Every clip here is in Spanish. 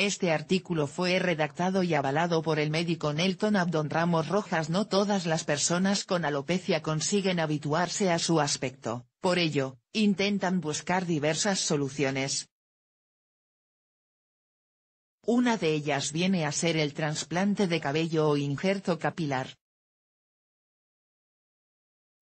Este artículo fue redactado y avalado por el médico Nelton Abdon Ramos Rojas. No todas las personas con alopecia consiguen habituarse a su aspecto, por ello, intentan buscar diversas soluciones. Una de ellas viene a ser el trasplante de cabello o injerto capilar.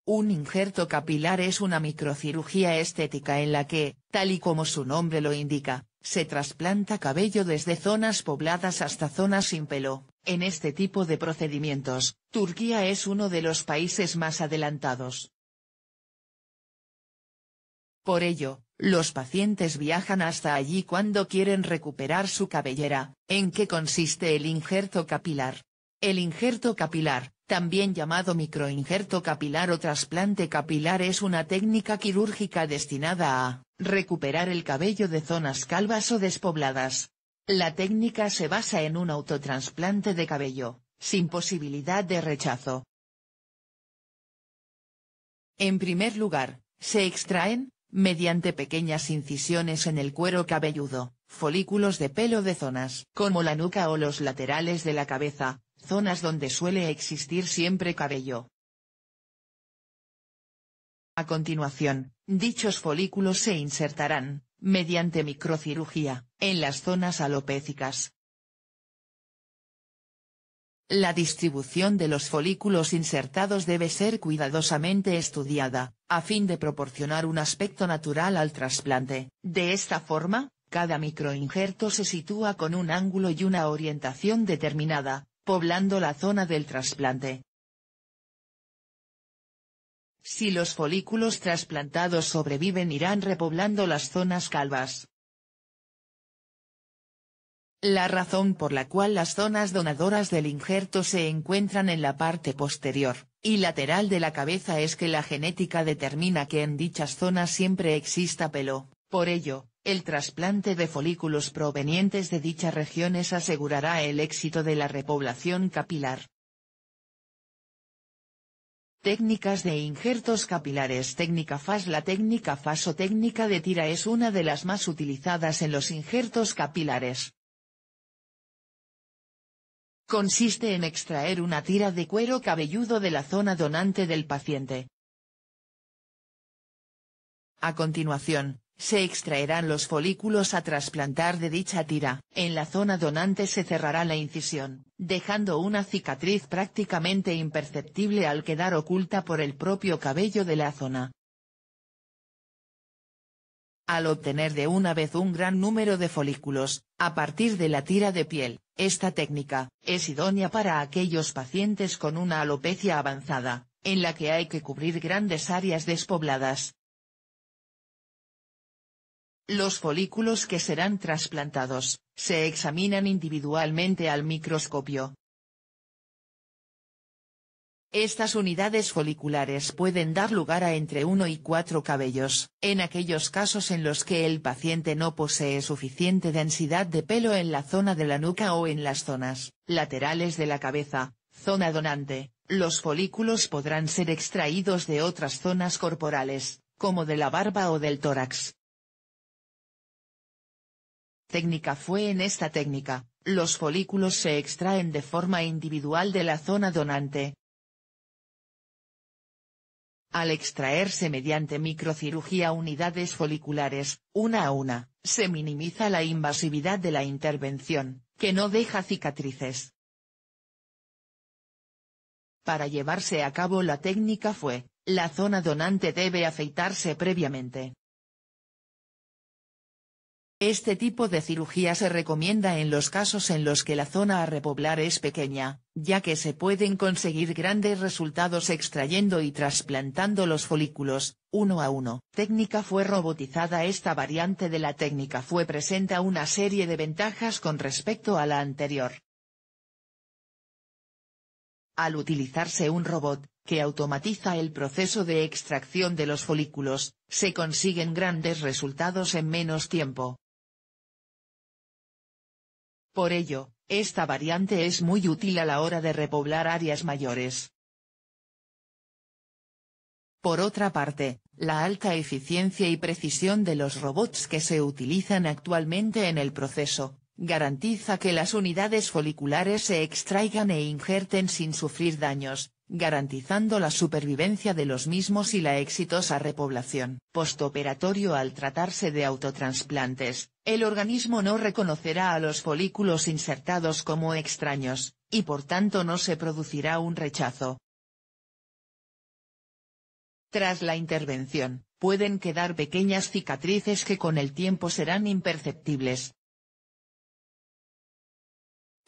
Un injerto capilar es una microcirugía estética en la que, tal y como su nombre lo indica, se trasplanta cabello desde zonas pobladas hasta zonas sin pelo. En este tipo de procedimientos, Turquía es uno de los países más adelantados. Por ello, los pacientes viajan hasta allí cuando quieren recuperar su cabellera. ¿En qué consiste el injerto capilar? El injerto capilar, también llamado microinjerto capilar o trasplante capilar es una técnica quirúrgica destinada a recuperar el cabello de zonas calvas o despobladas. La técnica se basa en un autotransplante de cabello, sin posibilidad de rechazo. En primer lugar, se extraen, mediante pequeñas incisiones en el cuero cabelludo, folículos de pelo de zonas como la nuca o los laterales de la cabeza, Zonas donde suele existir siempre cabello. A continuación, dichos folículos se insertarán, mediante microcirugía, en las zonas alopécicas. La distribución de los folículos insertados debe ser cuidadosamente estudiada, a fin de proporcionar un aspecto natural al trasplante. De esta forma, cada microinjerto se sitúa con un ángulo y una orientación determinada, poblando la zona del trasplante. Si los folículos trasplantados sobreviven irán repoblando las zonas calvas. La razón por la cual las zonas donadoras del injerto se encuentran en la parte posterior y lateral de la cabeza es que la genética determina que en dichas zonas siempre exista pelo, por ello, el trasplante de folículos provenientes de dichas regiones asegurará el éxito de la repoblación capilar. Técnicas de injertos capilares Técnica FAS La técnica FAS o técnica de tira es una de las más utilizadas en los injertos capilares. Consiste en extraer una tira de cuero cabelludo de la zona donante del paciente. A continuación, se extraerán los folículos a trasplantar de dicha tira. En la zona donante se cerrará la incisión, dejando una cicatriz prácticamente imperceptible al quedar oculta por el propio cabello de la zona. Al obtener de una vez un gran número de folículos, a partir de la tira de piel, esta técnica, es idónea para aquellos pacientes con una alopecia avanzada, en la que hay que cubrir grandes áreas despobladas, los folículos que serán trasplantados, se examinan individualmente al microscopio. Estas unidades foliculares pueden dar lugar a entre 1 y 4 cabellos, en aquellos casos en los que el paciente no posee suficiente densidad de pelo en la zona de la nuca o en las zonas laterales de la cabeza, zona donante, los folículos podrán ser extraídos de otras zonas corporales, como de la barba o del tórax técnica fue en esta técnica, los folículos se extraen de forma individual de la zona donante. Al extraerse mediante microcirugía unidades foliculares, una a una, se minimiza la invasividad de la intervención, que no deja cicatrices. Para llevarse a cabo la técnica fue, la zona donante debe afeitarse previamente. Este tipo de cirugía se recomienda en los casos en los que la zona a repoblar es pequeña, ya que se pueden conseguir grandes resultados extrayendo y trasplantando los folículos, uno a uno. Técnica fue robotizada Esta variante de la técnica fue presenta una serie de ventajas con respecto a la anterior. Al utilizarse un robot, que automatiza el proceso de extracción de los folículos, se consiguen grandes resultados en menos tiempo. Por ello, esta variante es muy útil a la hora de repoblar áreas mayores. Por otra parte, la alta eficiencia y precisión de los robots que se utilizan actualmente en el proceso, Garantiza que las unidades foliculares se extraigan e injerten sin sufrir daños, garantizando la supervivencia de los mismos y la exitosa repoblación. Postoperatorio Al tratarse de autotransplantes, el organismo no reconocerá a los folículos insertados como extraños, y por tanto no se producirá un rechazo. Tras la intervención, pueden quedar pequeñas cicatrices que con el tiempo serán imperceptibles,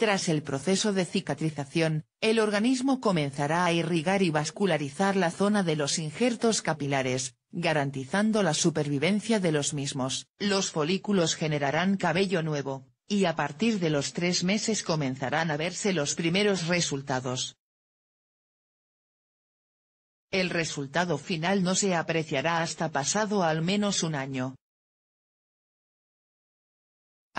tras el proceso de cicatrización, el organismo comenzará a irrigar y vascularizar la zona de los injertos capilares, garantizando la supervivencia de los mismos. Los folículos generarán cabello nuevo, y a partir de los tres meses comenzarán a verse los primeros resultados. El resultado final no se apreciará hasta pasado al menos un año.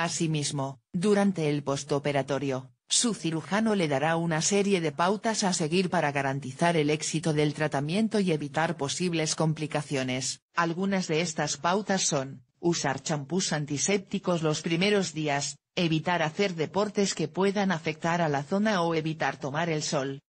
Asimismo, durante el postoperatorio, su cirujano le dará una serie de pautas a seguir para garantizar el éxito del tratamiento y evitar posibles complicaciones. Algunas de estas pautas son, usar champús antisépticos los primeros días, evitar hacer deportes que puedan afectar a la zona o evitar tomar el sol.